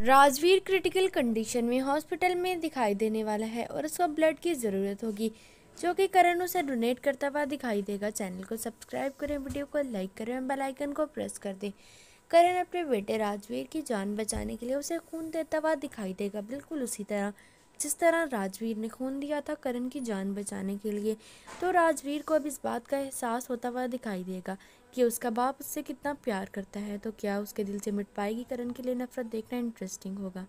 Rajveer critical condition में hospital में दिखाई देने वाला है और उसको ब्लड की ज़रूरत होगी जो कि करण उसे डोनेट करता हुआ दिखाई देगा चैनल को सब्सक्राइब करें वीडियो को लाइक करें और बेल आइकन को प्रेस कर दें करण अपने बेटे राजवीर की जान बचाने के लिए उसे खून देता हुआ दिखाई देगा बिल्कुल उसी तरह जिस तरह राजवीर ने खून दिया था करण की जान बचाने के लिए तो राजवीर को अब इस बात का एहसास होता हुआ दिखाई देगा कि उसका बाप उससे कितना प्यार करता है तो क्या उसके दिल से मिट पाएगी करण के लिए नफरत देखना इंटरेस्टिंग होगा